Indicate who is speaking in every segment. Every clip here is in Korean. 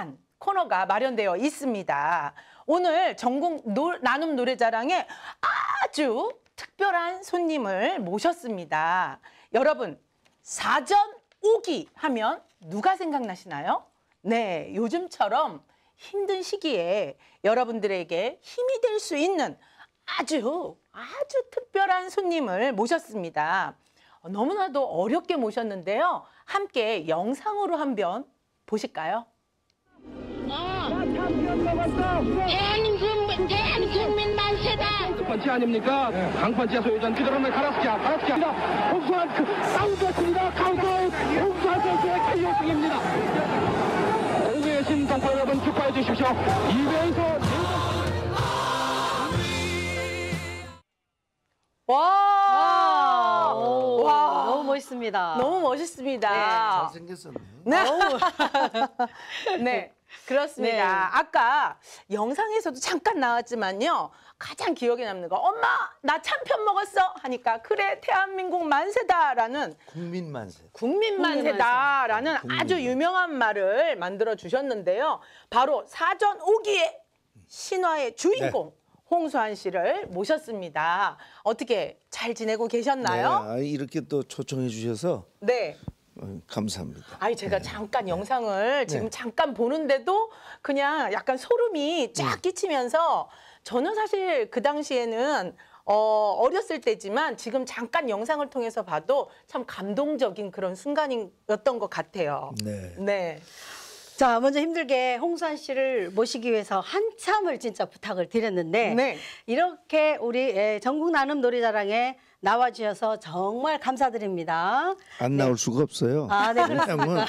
Speaker 1: 특별한 코너가 마련되어 있습니다. 오늘 전국 노, 나눔 노래자랑에 아주 특별한 손님을 모셨습니다. 여러분 사전 오기 하면 누가 생각나시나요? 네, 요즘처럼 힘든 시기에 여러분들에게 힘이 될 수 있는 아주 아주 특별한 손님을 모셨습니다. 너무나도 어렵게 모셨는데요. 함께 영상으로 한번 보실까요? 어. 대한민국, 국민 만세다.
Speaker 2: 반지 아닙니까? 강반지하 소유자는 그대로 가라스키야, 가라스키야. 홍수한
Speaker 3: 그 싸우겠습니다. 강도의 홍수한 선수의 KO승입니다.
Speaker 1: 공개의 신동파 여러분 축하해 주십시오. 2회에서 와, 와, 너무 멋있습니다. 너무 멋있습니다. 네. 잘생겼었네. 네. 네. 그렇습니다. 네. 아까 영상에서도 잠깐 나왔지만요. 가장 기억에 남는 거 엄마 나 참편 먹었어 하니까 그래 대한민국 만세다라는
Speaker 2: 국민 만세
Speaker 1: 국민 만세다라는 국민 아주 유명한 말을 만들어 주셨는데요. 바로 사전 오기의 신화의 주인공 네. 홍수환 씨를 모셨습니다. 어떻게 잘 지내고 계셨나요?
Speaker 2: 네, 아, 이렇게 또 초청해 주셔서 네. 감사합니다.
Speaker 1: 아니 제가 네. 잠깐 네. 영상을 네. 지금 잠깐 보는데도 그냥 약간 소름이 쫙 네. 끼치면서 저는 사실 그 당시에는 어, 어렸을 때지만 지금 잠깐 영상을 통해서 봐도 참 감동적인 그런 순간이었던 것 같아요. 네. 네. 자,
Speaker 3: 먼저 힘들게 홍수환 씨를 모시기 위해서 한참을 진짜 부탁을 드렸는데 네. 이렇게 우리 예, 전국 나눔 놀이자랑에 나와 주셔서 정말 감사드립니다.
Speaker 2: 안 네. 나올 수가 없어요. 아, 네. 왜냐면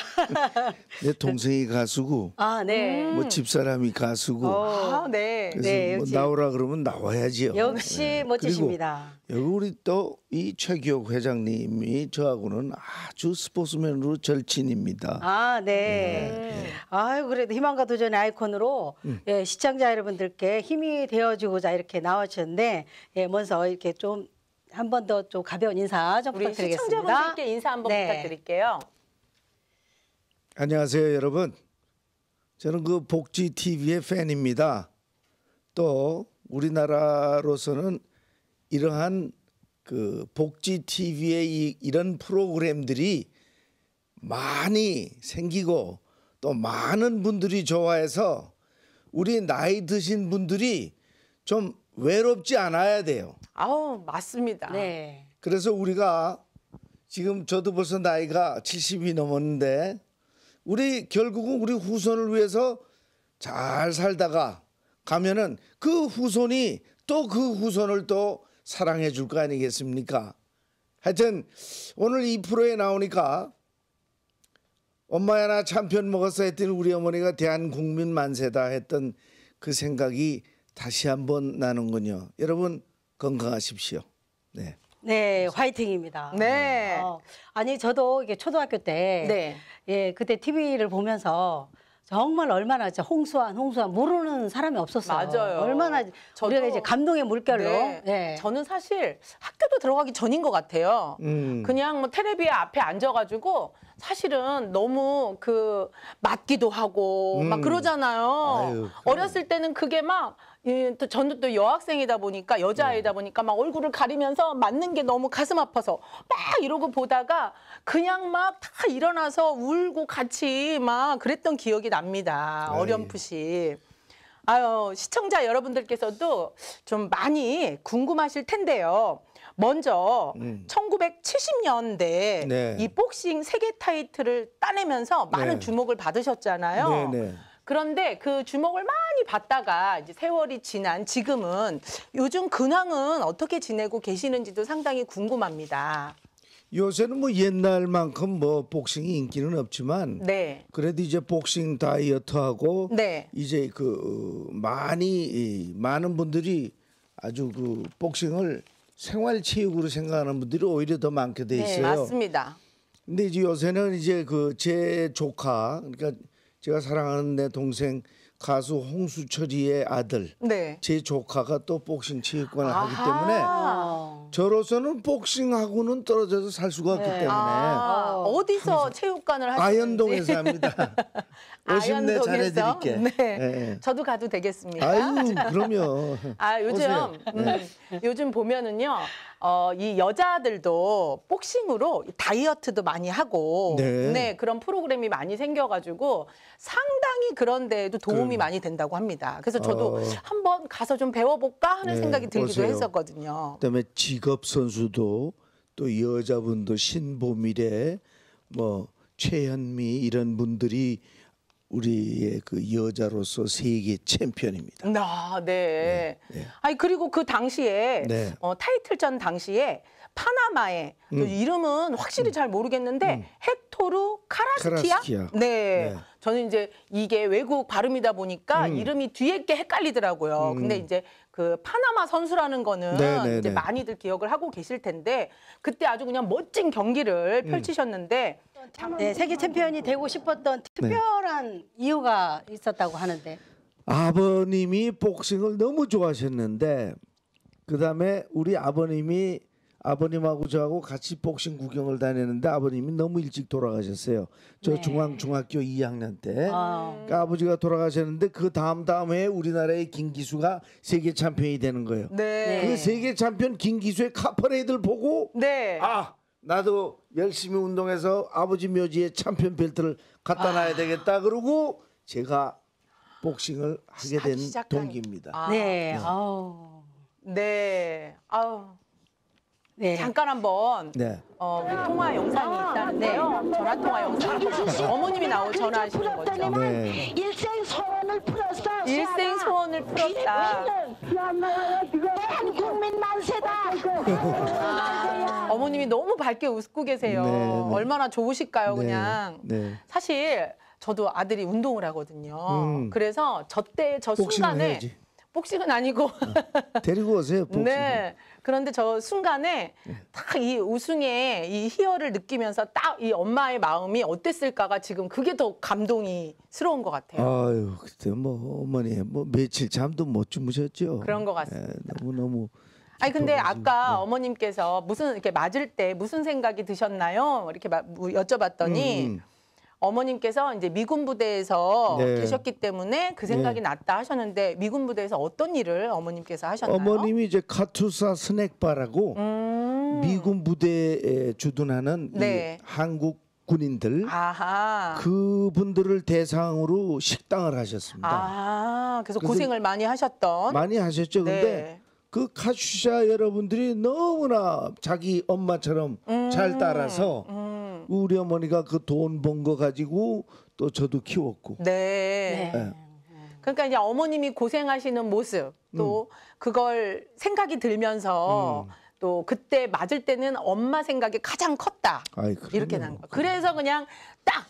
Speaker 2: 내 동생이 가수고,
Speaker 3: 아, 네. 뭐 음.
Speaker 2: 집사람이 가수고, 어, 아,
Speaker 3: 네. 그래서 네, 뭐 나오라
Speaker 2: 그러면 나와야지요. 역시 네. 멋지십니다. 여기 우리 또 이 최기옥 회장님이 저하고는 아주 스포츠맨으로 절친입니다.
Speaker 3: 아, 네. 네. 아유, 그래도 희망과 도전의 아이콘으로 음. 예, 시청자 여러분들께 힘이 되어주고자 이렇게 나와주셨는데, 예, 먼저 이렇게 좀 한번더좀 가벼운 인사 좀 우리 부탁드리겠습니다. 시청자분께 인사 한번 네.
Speaker 1: 부탁드릴게요.
Speaker 2: 안녕하세요, 여러분. 저는 그 복지 TV의 팬입니다. 또 우리나라로서는 이러한 그 복지 TV의 이, 이런 프로그램들이 많이 생기고 또 많은 분들이 좋아해서 우리 나이 드신 분들이 좀 외롭지 않아야 돼요.
Speaker 1: 아우 맞습니다. 네.
Speaker 2: 그래서 우리가 지금 저도 벌써 나이가 70이 넘었는데 우리 결국은 우리 후손을 위해서 잘 살다가 가면은 그 후손이 또 그 후손을 또 사랑해 줄 거 아니겠습니까? 하여튼 오늘 이 프로에 나오니까 엄마야 나 참편 먹었어 했더니 우리 어머니가 대한국민 만세다 했던 그 생각이 다시 한 번 나는군요. 여러분 건강하십시오.
Speaker 3: 네. 네, 화이팅입니다. 네. 어, 아니 저도 이게 초등학교 때 네. 예, 그때 TV를 보면서 정말 얼마나 진짜 홍수환, 홍수환 모르는 사람이 없었어요. 맞아요. 얼마나 저도, 우리가 이제 감동의
Speaker 1: 물결로. 네. 네. 저는 사실 학교도 들어가기 전인 것 같아요. 음. 그냥 뭐텔레비 앞에 앉아가지고 사실은 너무 그 맞기도 하고 음. 막 그러잖아요. 아유, 어렸을 때는 그게 막 예, 또 저는 또 여학생이다 보니까 여자아이다 네. 보니까 막 얼굴을 가리면서 맞는 게 너무 가슴 아파서 막 이러고 보다가 그냥 막 다 일어나서 울고 같이 막 그랬던 기억이 납니다. 네. 어렴풋이. 아유, 시청자 여러분들께서도 좀 많이 궁금하실 텐데요. 먼저 음. 1970년대 네. 이 복싱 세계 타이틀을 따내면서 많은 네. 주목을 받으셨잖아요. 네, 그런데 그 주목을 막 빤히 봤다가 이제 세월이 지난 지금은 요즘 근황은 어떻게 지내고 계시는지도 상당히 궁금합니다.
Speaker 2: 요새는 뭐 옛날만큼 뭐 복싱이 인기는 없지만 네. 그래도 이제 복싱 다이어트하고 네. 이제 그 어, 많이 많은 분들이 아주 그 복싱을 생활 체육으로 생각하는 분들이 오히려 더 많게 돼 네, 있어요. 네,
Speaker 1: 맞습니다.
Speaker 2: 근데 이제 요새는 이제 그 제 조카 그러니까 제가 사랑하는 내 동생 가수 홍수철이의 아들 네. 제 조카가 또 복싱 체육관을 아하. 하기 때문에 저로서는 복싱하고는 떨어져서 살 수가 없기 네. 때문에 아. 어디서
Speaker 1: 체육관을 하시는지 아현동에서 합니다.
Speaker 2: 오시면 내 잘해드릴게. 네. 네.
Speaker 1: 저도 가도 되겠습니다. 아유 그럼요. 아 요즘 음, 요즘 보면은요 어, 이 여자들도 복싱으로 다이어트도 많이 하고 네. 네, 그런 프로그램이 많이 생겨가지고 상당히 그런 데에도 도움이 그... 많이 된다고 합니다. 그래서 저도 어... 한번 가서 좀 배워볼까 하는 네, 생각이 들기도 오세요. 했었거든요.
Speaker 2: 그다음에 직업 선수도 또 여자분도 신보미래 뭐 최현미 이런 분들이 우리의 그 여자로서 세계 챔피언입니다.
Speaker 1: 아, 네. 네, 네. 아니 그리고 그 당시에 네. 어, 타이틀전 당시에 파나마의 음. 이름은 확실히 음. 잘 모르겠는데 음. 헥토르 카라스키아? 카라스키아. 네. 네. 저는 이제 이게 외국 발음이다 보니까 음. 이름이 뒤에 게 헷갈리더라고요. 음. 근데 이제 그 파나마 선수라는 거는 네네네. 네, 이제 네. 많이들 기억을 하고 계실 텐데 그때 아주 그냥 멋진 경기를 음. 펼치셨는데 네, 세계 챔피언이 되고 싶었던 네. 특별한 네.
Speaker 3: 이유가 있었다고 하는데
Speaker 2: 아버님이 복싱을 너무 좋아하셨는데 그다음에 우리 아버님이 아버님하고 저하고 같이 복싱 구경을 다녔는데 아버님이 너무 일찍 돌아가셨어요. 저 네. 중앙 중학교 2학년 때 아. 그러니까 아버지가 돌아가셨는데 그 다음 다음에 우리나라의 김기수가 세계 챔피언이 되는 거예요. 네. 그 세계 챔피언 김기수의 카퍼레이드를 보고 네. 아 나도 열심히 운동해서 아버지 묘지에 챔피언 벨트를 갖다 아. 놔야 되겠다 그러고 제가 복싱을 하게 된 시작한... 동기입니다. 아. 네. 네.
Speaker 1: 아우. 네. 아우. 네. 잠깐 한번 네. 어, 통화 영상이 있다는데요. 아, 전화 통화 영상. 어머님이 나오 전화하시는 거죠. 네.
Speaker 3: 일생 소원을 풀었어. 일생 소원을 풀었다.
Speaker 1: 전 국민 만세다. 어머님이 너무 밝게 웃고 계세요. 네, 네. 얼마나 좋으실까요, 네, 그냥. 네. 사실 저도 아들이 운동을 하거든요. 음. 그래서 저 때 저 순간에 해야지. 복싱은 아니고
Speaker 2: 어, 데리고 오세요. 복식. 네.
Speaker 1: 그런데 저 순간에 네. 딱이 우승의 이 희열을 느끼면서 딱 이 엄마의 마음이 어땠을까가 지금 그게 더 감동이스러운 것 같아요.
Speaker 2: 아유 그때 뭐 어머니 뭐 며칠 잠도 못 주무셨죠. 그런 것 예, 같습니다. 네, 너무 너무. 아니 근데 아까
Speaker 1: 네. 어머님께서 무슨 이렇게 맞을 때 무슨 생각이 드셨나요? 이렇게 뭐 여쭤봤더니. 음, 음. 어머님께서 이제 미군 부대에서 네. 계셨기 때문에 그 네. 생각이 네. 났다 하셨는데 미군 부대에서 어떤 일을 어머님께서 하셨나요? 어머님이
Speaker 2: 이제 카투사 스낵바라고 음. 미군 부대에 주둔하는 네. 한국 군인들 아하. 그분들을 대상으로 식당을 하셨습니다.
Speaker 1: 아, 그래서 고생을 많이 하셨던 많이 하셨죠. 네. 근데
Speaker 2: 그 카슈샤 여러분들이 너무나 자기 엄마처럼 음. 잘 따라서 음. 음. 우리 어머니가 그 돈 번 거 가지고 또 저도 키웠고. 네.
Speaker 1: 네. 네. 그러니까 이제 어머님이 고생하시는 모습 또 음. 그걸 생각이 들면서 음. 또 그때 맞을 때는 엄마 생각이 가장 컸다.
Speaker 2: 아이, 이렇게 난 거.
Speaker 1: 그래서 그냥 딱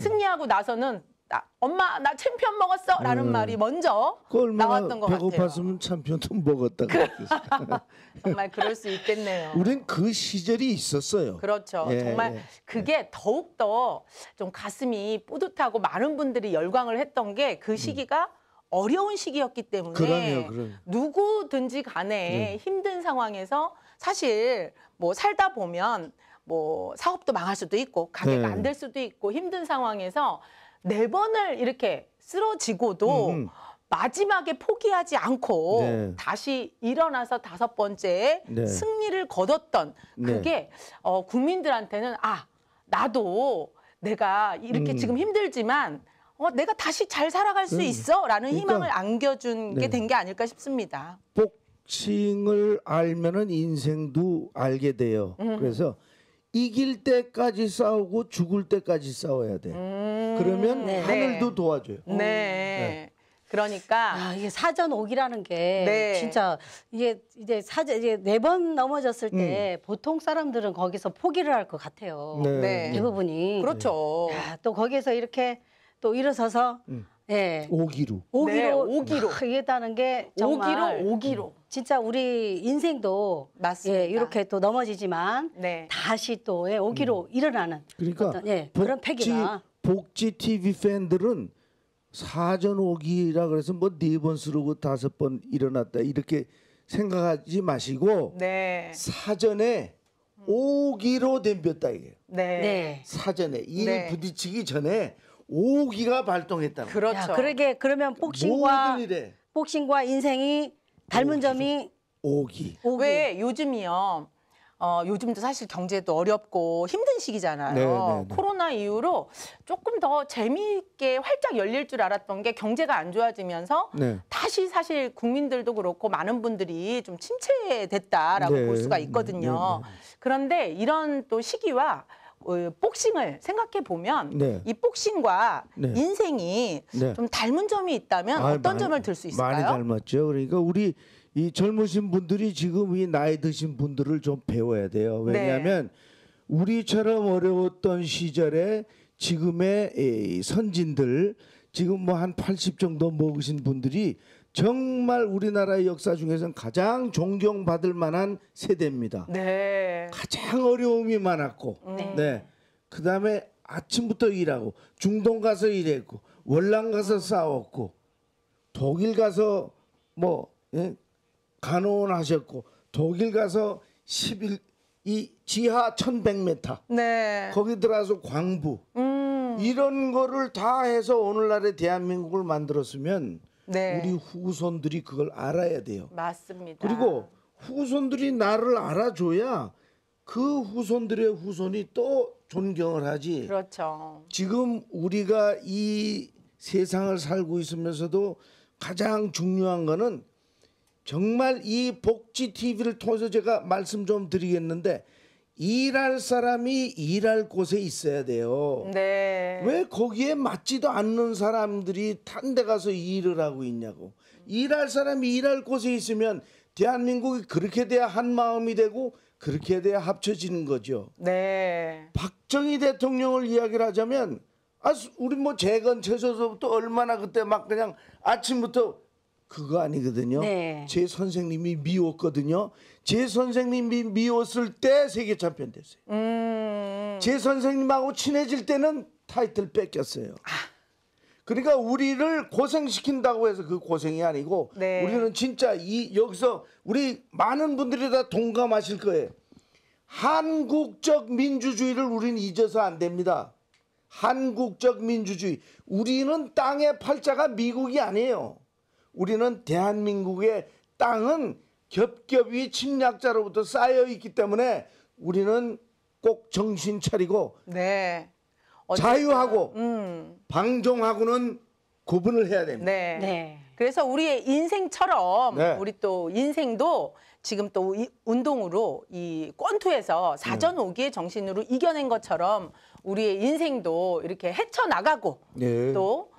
Speaker 1: 승리하고 나서는 나, 엄마 나 챔피언 먹었어 라는 음. 말이 먼저 나왔던 것 같아요. 배고팠으면
Speaker 2: 챔피언도 먹었다
Speaker 1: 정말 그럴 수 있겠네요.
Speaker 2: 우린 그 시절이 있었어요.
Speaker 1: 그렇죠. 예, 정말 예. 예. 그게 더욱 더좀 가슴이 뿌듯하고 많은 분들이 열광을 했던 게그 음. 시기가 음. 어려운 시기였기 때문에 그럼요, 그럼요. 누구든지 간에 네. 힘든 상황에서 사실 뭐 살다 보면 뭐 사업도 망할 수도 있고 가게가 네. 안될 수도 있고 힘든 상황에서 네 번을 이렇게 쓰러지고도 음, 음. 마지막에 포기하지 않고 네. 다시 일어나서 다섯 번째 네. 승리를 거뒀던 네. 그게 네. 어, 국민들한테는 아 나도 내가 이렇게 음. 지금 힘들지만 어, 내가 다시 잘 살아갈 수 음. 있어라는 그러니까, 희망을 안겨준 게 된게 네. 아닐까 싶습니다.
Speaker 2: 복싱을 알면은 인생도 알게 돼요. 음. 그래서 이길 때까지 싸우고 죽을 때까지 싸워야 돼. 음 그러면 네. 하늘도 도와줘요. 네. 네.
Speaker 3: 그러니까 아, 이게 사전 옥이라는 게 네. 진짜 이게 이제 사전 이제 네 번 넘어졌을 때 음. 보통 사람들은 거기서 포기를 할 것 같아요. 네. 대부분이 네. 그렇죠. 야, 또 거기에서 이렇게 또 일어서서 음. 예.
Speaker 2: 오기로. 오기로 네,
Speaker 3: 오기로. 아, 이 다는 게 정말 오기로 오기로. 음. 진짜 우리 인생도 맞습니다. 예, 이렇게 또 넘어지지만 네. 다시 또 예, 오기로 음. 일어나는
Speaker 2: 그러니까 어떤, 예, 복지, 그런 패기 복지 TV 팬들은 사전 오기라 그래서 뭐 네번 쓰고 다섯 번 일어났다 이렇게 생각하지 마시고 네. 사전에 음. 오기로 덤볐다 이게. 네. 네. 사전에 일 네. 부딪히기 전에 오기가 발동했다는 그렇죠. 야, 그러게 그러면 복싱과
Speaker 1: 복싱과 인생이 닮은 점이 오기 오기. 왜 요즘이요? 어, 요즘도 사실 경제도 어렵고 힘든 시기잖아요. 네, 네, 네. 코로나 이후로 조금 더 재미있게 활짝 열릴 줄 알았던 게 경제가 안 좋아지면서 네. 다시 사실 국민들도 그렇고 많은 분들이 좀 침체됐다라고 네. 볼 수가 있거든요. 네, 그런데 이런 또 시기와 어, 복싱을 생각해 보면 네. 이 복싱과 네. 인생이 네. 좀 닮은 점이 있다면 아, 어떤 많이, 점을 들 수 있을까요? 많이
Speaker 2: 닮았죠. 그러니까 우리 이 젊으신 분들이 지금 이 나이 드신 분들을 좀 배워야 돼요. 네. 왜냐하면 우리처럼 어려웠던 시절에 지금의 선진들 지금 뭐한80 정도 먹으신 분들이 정말 우리나라의 역사 중에서는 가장 존경받을 만한 세대입니다. 네. 가장 어려움이 많았고, 음. 네. 네. 그 다음에 아침부터 일하고, 중동 가서 일했고, 월남 가서 싸웠고, 독일 가서 뭐, 예? 간호원하셨고, 독일 가서 11, 이 지하 1100m. 네. 거기 들어가서 광부. 음. 이런 거를 다 해서 오늘날의 대한민국을 만들었으면 네. 우리 후손들이 그걸 알아야 돼요.
Speaker 1: 맞습니다. 그리고
Speaker 2: 후손들이 나를 알아줘야 그 후손들의 후손이 또 존경을 하지.
Speaker 1: 그렇죠.
Speaker 2: 지금 우리가 이 세상을 살고 있으면서도 가장 중요한 거는 정말 이 복지 TV를 통해서 제가 말씀 좀 드리겠는데 일할 사람이 일할 곳에 있어야 돼요.
Speaker 1: 네. 왜
Speaker 2: 거기에 맞지도 않는 사람들이 탄데 가서 일을 하고 있냐고. 일할 사람이 일할 곳에 있으면 대한민국이 그렇게 돼야 한 마음이 되고 그렇게 돼야 합쳐지는 거죠.
Speaker 1: 네.
Speaker 2: 박정희 대통령을 이야기를 하자면 아 우리 뭐 재건 최소서부터 얼마나 그때 막 그냥 아침부터 그거 아니거든요. 네. 제 선생님이 미웠거든요. 제 선생님이 미웠을 때 세계 챔피언 됐어요. 음... 제 선생님하고 친해질 때는 타이틀 뺏겼어요. 아. 그러니까 우리를 고생시킨다고 해서 그 고생이 아니고 네. 우리는 진짜 이 여기서 우리 많은 분들이 다 동감하실 거예요. 한국적 민주주의를 우리는 잊어서 안 됩니다. 한국적 민주주의. 우리는 땅의 팔자가 미국이 아니에요. 우리는 대한민국의 땅은 겹겹이 침략자로부터 쌓여 있기 때문에 우리는 꼭 정신 차리고 네. 자유하고 음. 방종하고는 구분을 해야 됩니다. 네.
Speaker 1: 네. 그래서 우리의 인생처럼 네. 우리 또 인생도 지금 또이 운동으로 이 권투에서 사전 음. 오기의 정신으로 이겨낸 것처럼 우리의 인생도 이렇게 헤쳐나가고 네. 또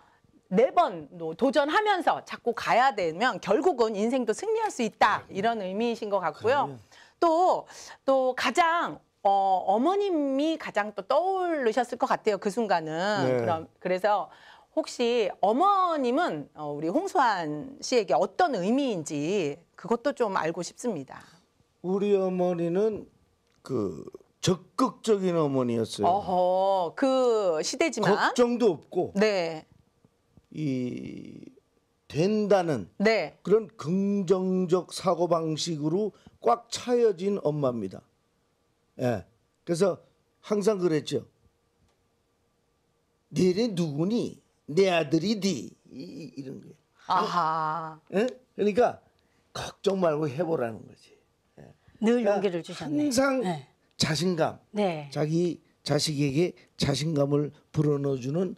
Speaker 1: 네번 뭐 도전하면서 자꾸 가야 되면 결국은 인생도 승리할 수 있다 네, 그렇죠. 이런 의미이신 것 같고요. 또또 또 가장 어, 어머님이 가장 또 떠오르셨을 것 같아요. 그 순간은 네. 그럼 그래서 혹시 어머님은 어, 우리 홍수환 씨에게 어떤 의미인지 그것도 좀 알고 싶습니다.
Speaker 2: 우리 어머니는 그 적극적인 어머니였어요.
Speaker 1: 어허, 그 시대지만
Speaker 2: 걱정도 없고 네. 이 된다는 네. 그런 긍정적 사고 방식으로 꽉 차여진 엄마입니다. 예. 그래서 항상 그랬죠. 내네 누구니? 내 아들이디 이, 런 거예요.
Speaker 1: 아하.
Speaker 2: 예? 그러니까 걱정 말고 해보라는 거지. 예. 늘 그러니까 용기를 주셨네. 항상 네. 자신감. 네. 자기 자식에게 자신감을 불어넣어주는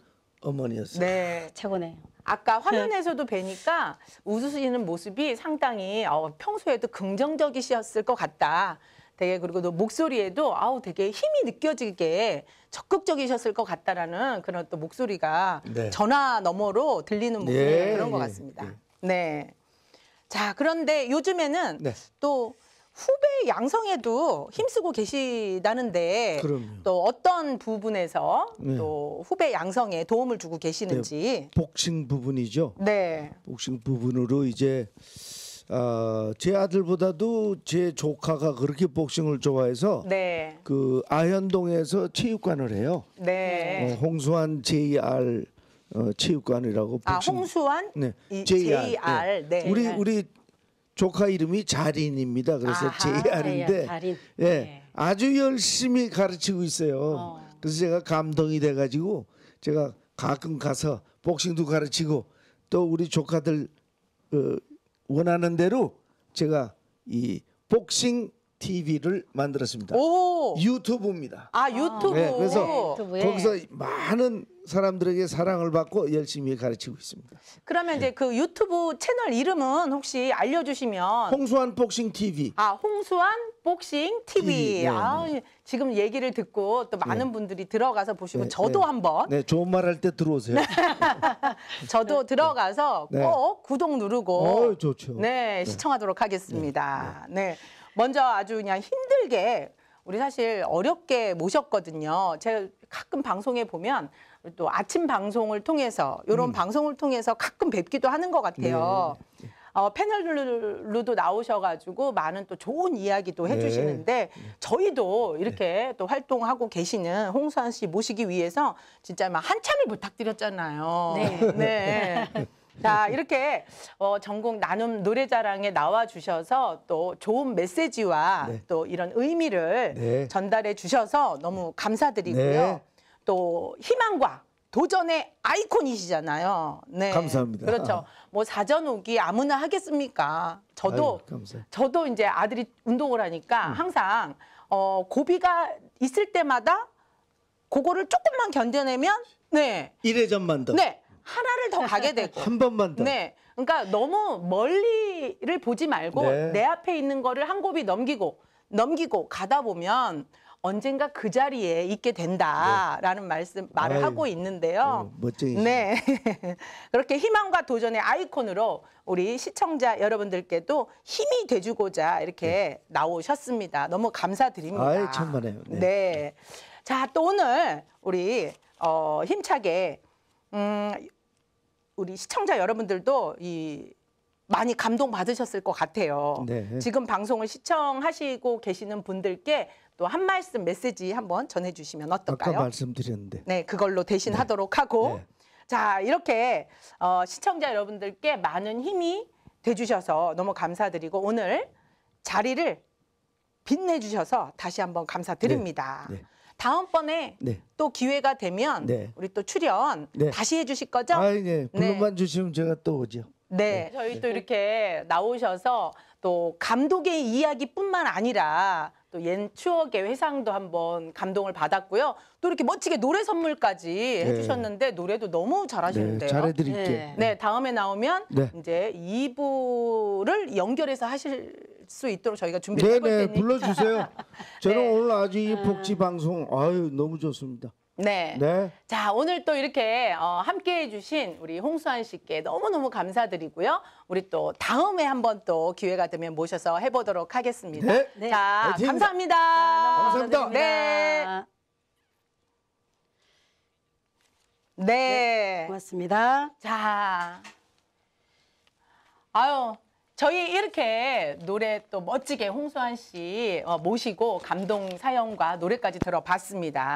Speaker 2: 어머니였어요.
Speaker 1: 네. 최고네요. 아까 네. 화면에서도 뵈니까 웃으시는 모습이 상당히 어, 평소에도 긍정적이셨을 것 같다. 되게 그리고 또 목소리에도 아우 되게 힘이 느껴지게 적극적이셨을 것 같다라는 그런 또 목소리가 네. 전화 너머로 들리는 목소리 네, 예, 그런 것 예, 같습니다. 예. 네. 자 그런데 요즘에는 네. 또 후배 양성에도 힘쓰고 계시다는데 그럼요. 또 어떤 부분에서 네. 또 후배 양성에 도움을 주고 계시는지 네,
Speaker 2: 복싱 부분이죠. 네. 복싱 부분으로 이제 아, 제 아들보다도 제 조카가 그렇게 복싱을 좋아해서 네. 그 아현동에서 체육관을 해요.
Speaker 1: 네. 어,
Speaker 2: 홍수환 JR 어, 체육관이라고 아, 복싱. 아 홍수환 네. JR. JR.
Speaker 1: 네. 네. 우리 우리
Speaker 2: 조카 이름이 자린입니다. 그래서 아하, JR인데 예, 예, 자린. 예, 네. 아주 열심히 가르치고 있어요. 어. 그래서 제가 감동이 돼가지고 제가 가끔 가서 복싱도 가르치고 또 우리 조카들 어, 원하는 대로 제가 이 복싱 TV를 만들었습니다. 오! 유튜브입니다.
Speaker 1: 아 유튜브. 네, 그래서 네, 거기서
Speaker 2: 많은 사람들에게 사랑을 받고 열심히 가르치고 있습니다.
Speaker 1: 그러면 이제 그 유튜브 채널 이름은 혹시 알려주시면 홍수환
Speaker 2: 복싱 TV.
Speaker 1: 아 홍수환 복싱 TV. TV 네. 아 네. 지금 얘기를 듣고 또 많은 네. 분들이 들어가서 보시고 네, 저도 네. 한번.
Speaker 2: 네 좋은 말 할 때 들어오세요.
Speaker 1: 저도 들어가서 꼭 구독 누르고. 어, 좋죠. 네, 시청하도록 하겠습니다. 네. 먼저 아주 그냥 힘들게. 우리 사실 어렵게 모셨거든요. 제가 가끔 방송에 보면 또 아침 방송을 통해서 이런 음. 방송을 통해서 가끔 뵙기도 하는 것 같아요. 네. 네, 네. 어, 패널로도 나오셔가지고 많은 또 좋은 이야기도 네. 해주시는데 저희도 이렇게 네. 또 활동하고 계시는 홍수환 씨 모시기 위해서 진짜 막 한참을 부탁드렸잖아요. 네. 네. 자 이렇게 어, 전국 나눔 노래자랑에 나와 주셔서 또 좋은 메시지와 또 이런 의미를 전달해 주셔서 너무 감사드리고요. 또 희망과 도전의 아이콘이시잖아요. 네. 감사합니다. 그렇죠. 뭐 사전 오기 아무나 하겠습니까? 저도 아유, 저도 이제 아들이 운동을 하니까 음. 항상 어 고비가 있을 때마다 그거를 조금만 견뎌내면 네.
Speaker 2: 1회전만 더. 네.
Speaker 1: 하나를 더 가게 되고 한 번만 더. 네. 그러니까 너무 멀리를 보지 말고 네. 내 앞에 있는 거를 한 고비 넘기고 넘기고 가다 보면 언젠가 그 자리에 있게 된다라는 네. 말씀 말을 아유, 하고 있는데요. 멋쟁이. 네. 그렇게 희망과 도전의 아이콘으로 우리 시청자 여러분들께도 힘이 돼주고자 이렇게 네. 나오셨습니다. 너무 감사드립니다. 아 천만에요. 네. 네. 자, 또 오늘 우리 어, 힘차게 음, 우리 시청자 여러분들도 이 많이 감동받으셨을 것 같아요. 네. 지금 방송을 시청하시고 계시는 분들께 또 한 말씀 메시지 한번 전해주시면 어떨까요? 아까
Speaker 2: 말씀드렸는데.
Speaker 1: 네, 그걸로 대신하도록 네. 하고 네. 자 이렇게 어, 시청자 여러분들께 많은 힘이 돼주셔서 너무 감사드리고 오늘 자리를 빛내주셔서 다시 한번 감사드립니다. 네. 네. 다음번에 네. 또 기회가 되면 네. 우리 또 출연 네. 다시 해주실 거죠? 아, 예.
Speaker 2: 네. 불러만 주시면 제가 또 오죠.
Speaker 1: 네. 네, 저희 또 네. 이렇게 나오셔서 또 감독의 이야기뿐만 아니라 또 옛 추억의 회상도 한번 감동을 받았고요. 또 이렇게 멋지게 노래 선물까지 네. 해주셨는데 노래도 너무 잘하시는데요. 잘해드릴게요. 네. 네, 다음에 나오면 네. 이제 2부를 연결해서 하실 수 있도록 저희가 준비를 해볼 네네 테니 불러주세요.
Speaker 2: 저는 네. 오늘 아주 이 음. 복지 방송 아유 너무 좋습니다.
Speaker 1: 네. 네. 자, 오늘 또 이렇게 어, 함께 해주신 우리 홍수환 씨께 너무너무 감사드리고요. 우리 또 다음에 한 번 또 기회가 되면 모셔서 해보도록 하겠습니다. 네. 네. 자, 화이팅! 감사합니다. 감 감사합니다. 네. 네. 네. 고맙습니다. 자. 아유, 저희 이렇게 노래 또 멋지게 홍수환 씨 어, 모시고 감동 사연과 노래까지 들어봤습니다.